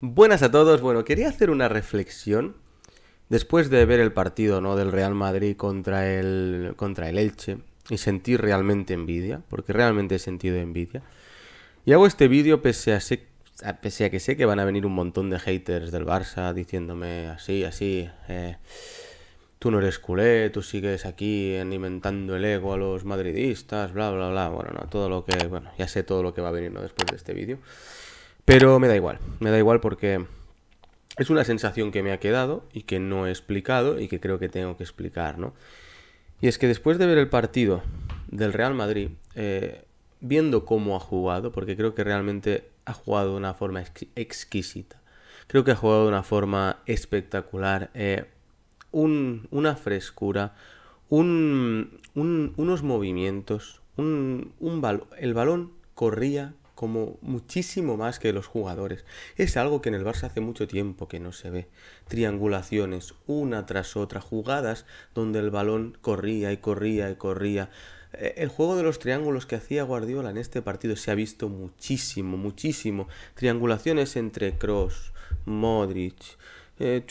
Buenas a todos. Bueno, quería hacer una reflexión después de ver el partido ¿no? del Real Madrid contra el, contra el Elche y sentir realmente envidia, porque realmente he sentido envidia. Y hago este vídeo pese a, pese a que sé que van a venir un montón de haters del Barça diciéndome así, así, eh, tú no eres culé, tú sigues aquí alimentando el ego a los madridistas, bla, bla, bla. Bueno, no, todo lo que, bueno, ya sé todo lo que va a venir ¿no? después de este vídeo. Pero me da igual, me da igual porque es una sensación que me ha quedado y que no he explicado y que creo que tengo que explicar, ¿no? Y es que después de ver el partido del Real Madrid, eh, viendo cómo ha jugado, porque creo que realmente ha jugado de una forma exquisita, creo que ha jugado de una forma espectacular, eh, una frescura, unos movimientos, un, el balón corría como muchísimo más que los jugadores. Es algo que en el Barça hace mucho tiempo que no se ve. Triangulaciones una tras otra, jugadas donde el balón corría y corría y corría. Eh, el juego de los triángulos que hacía Guardiola en este partido se ha visto muchísimo, muchísimo. Triangulaciones entre Cross, Modric, eh,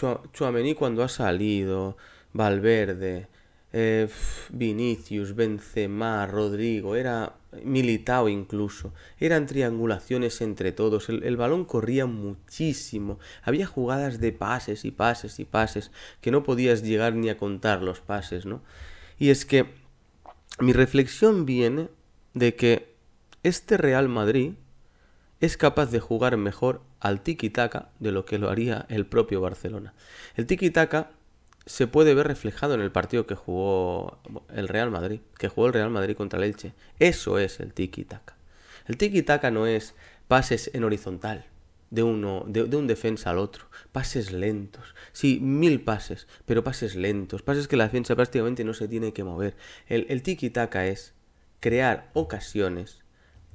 cuando ha salido, Valverde, eh, Vinicius, Benzema, Rodrigo. Era Militao incluso. Eran triangulaciones entre todos. El, el, balón corría muchísimo. Había jugadas de pases y pases y pases que no podías llegar ni a contar los pases, ¿no? Y es que mi reflexión viene de que este Real Madrid es capaz de jugar mejor al tiki-taka de lo que lo haría el propio Barcelona. El tiki-taka se puede ver reflejado en el partido que jugó el Real Madrid, que jugó el Real Madrid contra el Elche. Eso es el tiki-taka. El tiki-taka no es pases en horizontal, de, uno, de, un defensa al otro, pases lentos, sí, mil pases, pero pases lentos, pases que la defensa prácticamente no se tiene que mover. El, el tiki-taka es crear ocasiones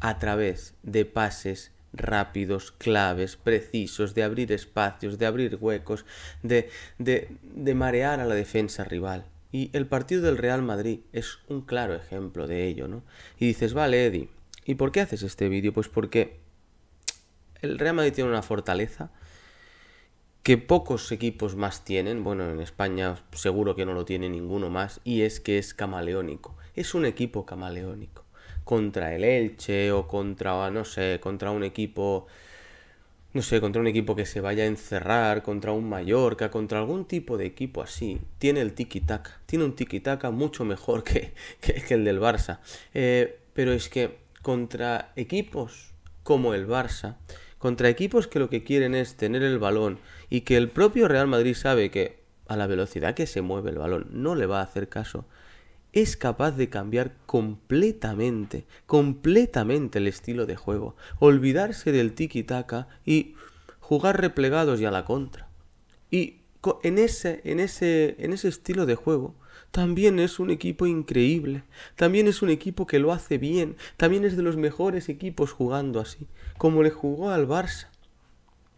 a través de pases rápidos, claves, precisos, de abrir espacios, de abrir huecos, de, de, de marear a la defensa rival. Y el partido del Real Madrid es un claro ejemplo de ello, ¿no? Y dices, vale, Eddie, ¿y por qué haces este vídeo? Pues porque el Real Madrid tiene una fortaleza que pocos equipos más tienen, bueno, en España seguro que no lo tiene ninguno más, y es que es camaleónico. Es un equipo camaleónico contra el Elche o contra, no sé, contra un equipo, no sé, contra un equipo que se vaya a encerrar, contra un Mallorca, contra algún tipo de equipo así, tiene el tiki-taka, tiene un tiki-taka mucho mejor que, que, el del Barça. Eh, pero es que contra equipos como el Barça, contra equipos que lo que quieren es tener el balón y que el propio Real Madrid sabe que a la velocidad que se mueve el balón no le va a hacer caso, es capaz de cambiar completamente, completamente el estilo de juego, olvidarse del tiki-taka y jugar replegados y a la contra. Y en ese, en ese, en ese estilo de juego, también es un equipo increíble, también es un equipo que lo hace bien, también es de los mejores equipos jugando así, como le jugó al Barça,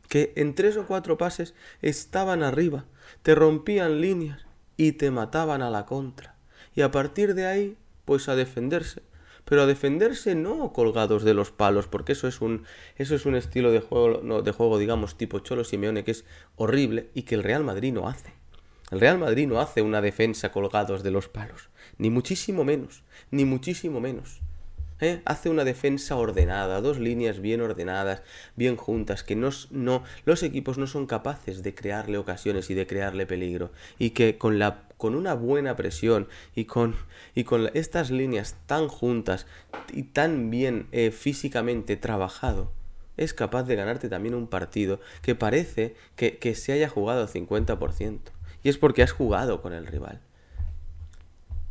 que en tres o cuatro pases estaban arriba, te rompían líneas y te mataban a la contra y a partir de ahí, pues a defenderse. Pero a defenderse no colgados de los palos, porque eso es un, eso es un estilo de juego, no, de juego, digamos, tipo Cholo Simeone, que es horrible y que el Real Madrid no hace. El Real Madrid no hace una defensa colgados de los palos, ni muchísimo menos, ni muchísimo menos. ¿eh? hace una defensa ordenada, dos líneas bien ordenadas, bien juntas, que no, no, los equipos no son capaces de crearle ocasiones y de crearle peligro, y que con la con una buena presión y con, y con estas líneas tan juntas y tan bien eh, físicamente trabajado, es capaz de ganarte también un partido que parece que, se haya jugado al 50%. Y es porque has jugado con el rival.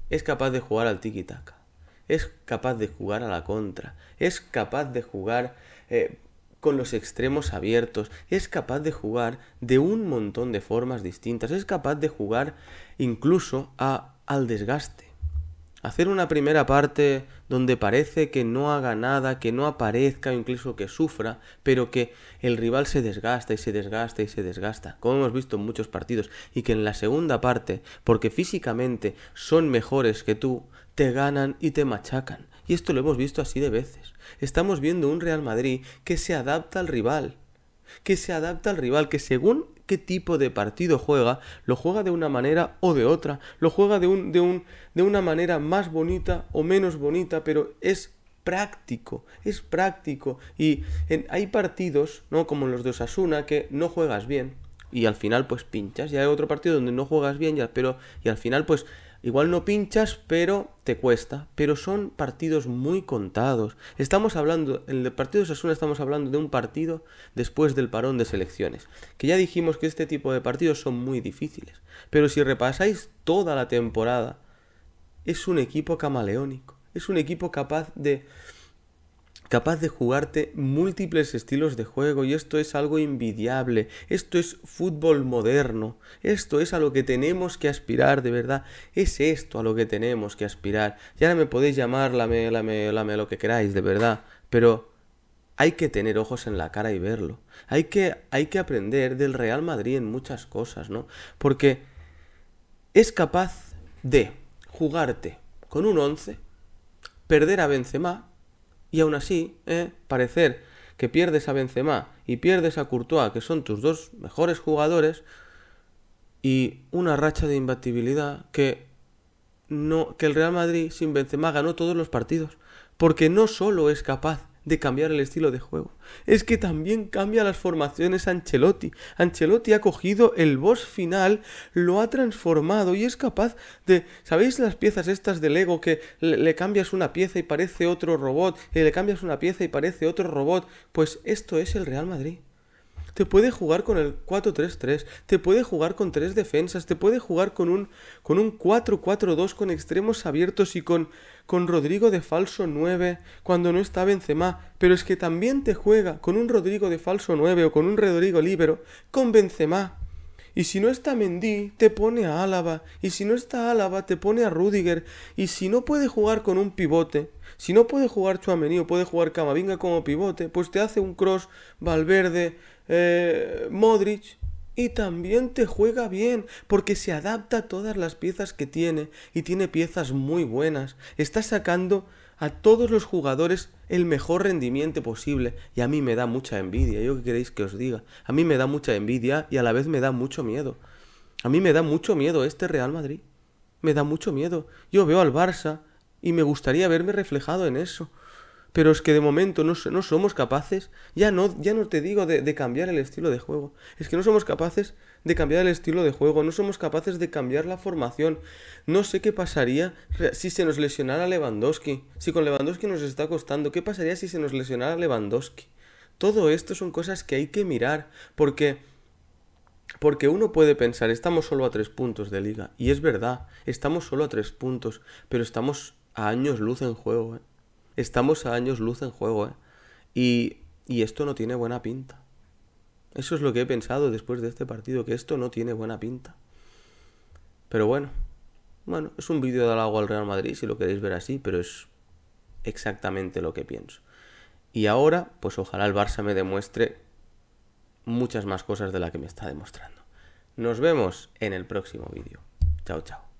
Es capaz de jugar al tiki-taka. Es capaz de jugar a la contra. Es capaz de jugar eh, con los extremos abiertos, es capaz de jugar de un montón de formas distintas, es capaz de jugar incluso a, al desgaste. Hacer una primera parte donde parece que no haga nada, que no aparezca o incluso que sufra, pero que el rival se desgasta y se desgasta y se desgasta, como hemos visto en muchos partidos, y que en la segunda parte, porque físicamente son mejores que tú, te ganan y te machacan. Y esto lo hemos visto así de veces. Estamos viendo un Real Madrid que se adapta al rival. Que se adapta al rival, que según qué tipo de partido juega, lo juega de una manera o de otra, lo juega de, un, de, un, de una manera más bonita o menos bonita, pero es práctico, es práctico. Y hay partidos, ¿no? Como los de Osasuna, que no juegas bien, y al final pues pinchas. Y hay otro partido donde no juegas bien, ya, pero, y al final pues igual no pinchas, pero cuesta, pero son partidos muy contados. Estamos hablando, en el partido de estamos hablando de un partido después del parón de selecciones, que ya dijimos que este tipo de partidos son muy difíciles, pero si repasáis toda la temporada, es un equipo camaleónico, es un equipo capaz de capaz de jugarte múltiples estilos de juego y esto es algo invidiable, esto es fútbol moderno, esto es a lo que tenemos que aspirar de verdad, es esto a lo que tenemos que aspirar. ya no me podéis llamar, me la me lo que queráis, de verdad, pero hay que tener ojos en la cara y verlo. Hay que, hay que aprender del Real Madrid en muchas cosas, ¿no? Porque es capaz de jugarte con un 11, perder a Benzema, y aún así, ¿eh? parecer que pierdes a Benzema y pierdes a Courtois, que son tus dos mejores jugadores, y una racha de imbatibilidad que no que el Real Madrid sin Benzema ganó todos los partidos, porque no solo es capaz de cambiar el estilo de juego. Es que también cambia las formaciones Ancelotti. Ancelotti ha cogido el boss final, lo ha transformado y es capaz de... ¿Sabéis las piezas estas de Lego que le, cambias una pieza y parece otro robot? Y le cambias una pieza y parece otro robot. Pues esto es el Real Madrid. Te puede jugar con el 4-3-3, te puede jugar con tres defensas, te puede jugar con un, con un 4-4-2 con extremos abiertos y con, con Rodrigo de falso 9 cuando no está Benzema, pero es que también te juega con un Rodrigo de falso 9 o con un Rodrigo libero con Benzema. Y si no está Mendy, te pone a Álava. Y si no está Álava, te pone a Rudiger. Y si no puede jugar con un pivote, si no puede jugar Chuamení o puede jugar Camavinga como pivote, pues te hace un cross Valverde eh, Modric, y también te juega bien, porque se adapta a todas las piezas que tiene, y tiene piezas muy buenas. Está sacando a todos los jugadores el mejor rendimiento posible, y a mí me da mucha envidia, yo qué queréis que os diga, a mí me da mucha envidia y a la vez me da mucho miedo. A mí me da mucho miedo este Real Madrid, me da mucho miedo. Yo veo al Barça y me gustaría verme reflejado en eso, pero es que de momento no, no somos capaces, ya no, ya no te digo de, cambiar el estilo de juego, es que no somos capaces de cambiar el estilo de juego, no somos capaces de cambiar la formación. No sé qué pasaría si se nos lesionara Lewandowski, si con Lewandowski nos está costando, qué pasaría si se nos lesionara Lewandowski. Todo esto son cosas que hay que mirar, porque... Porque uno puede pensar, estamos solo a tres puntos de liga, y es verdad, estamos solo a tres puntos, pero estamos a años luz en juego. ¿eh? estamos a años luz en juego, ¿eh? Y, esto no tiene buena pinta. Eso es lo que he pensado después de este partido, que esto no tiene buena pinta. Pero bueno, bueno, es un vídeo de agua al Real Madrid, si lo queréis ver así, pero es exactamente lo que pienso. Y ahora, pues ojalá el Barça me demuestre muchas más cosas de las que me está demostrando. Nos vemos en el próximo vídeo. Chao, chao.